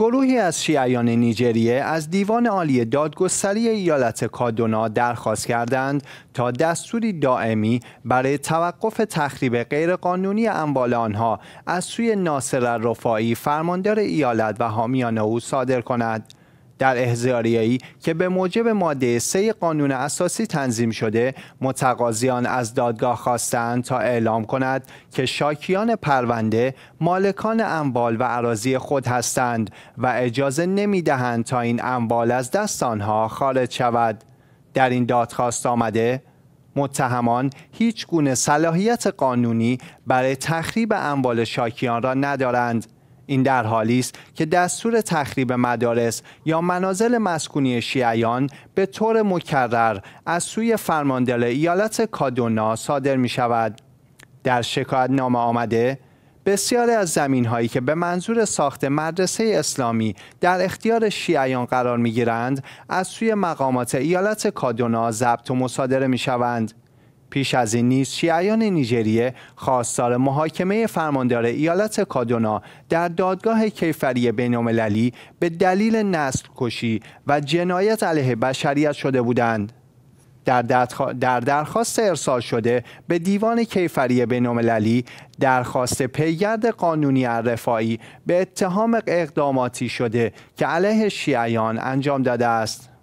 گروهی از شیعیان نیجریه از دیوان عالی دادگستری ایالت کادونا درخواست کردند تا دستوری دائمی برای توقف تخریب غیرقانونی اموال آنها از سوی ناصر رفایی فرماندار ایالت و حامیان او صادر کند در احزاریایی که به موجب ماده 3 قانون اساسی تنظیم شده متقاضیان از دادگاه خواستند تا اعلام کند که شاکیان پرونده مالکان اموال و عراضی خود هستند و اجازه نمی دهند تا این اموال از دست آنها خارج شود در این دادخواست آمده متهمان هیچ گونه صلاحیت قانونی برای تخریب اموال شاکیان را ندارند این در حالی است که دستور تخریب مدارس یا منازل مسکونی شیعیان به طور مکرر از سوی فرماندل ایالت کادونا صادر می شود. در شکایت نامه آمده بسیاری از زمین هایی که به منظور ساخت مدرسه اسلامی در اختیار شیعیان قرار می گیرند از سوی مقامات ایالت کادونا ضبط و مصادره می شوند. پیش از این نیز شیعیان نیجریه خواستار محاکمه فرماندار ایالت کادونا در دادگاه کیفری بینالمللی به دلیل نسل کشی و جنایت علیه بشریت شده بودند. در, در درخواست ارسال شده به دیوان کیفری بینالمللی درخواست پیگرد قانونی عرفایی به اتهام اقداماتی شده که علیه شیعیان انجام داده است.